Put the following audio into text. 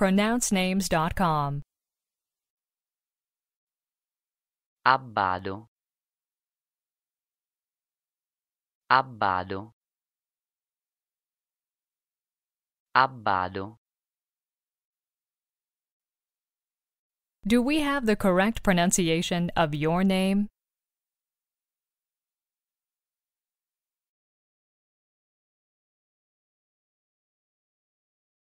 pronouncenames.com. Abbado. Abbado. Abbado. Do we have the correct pronunciation of your name?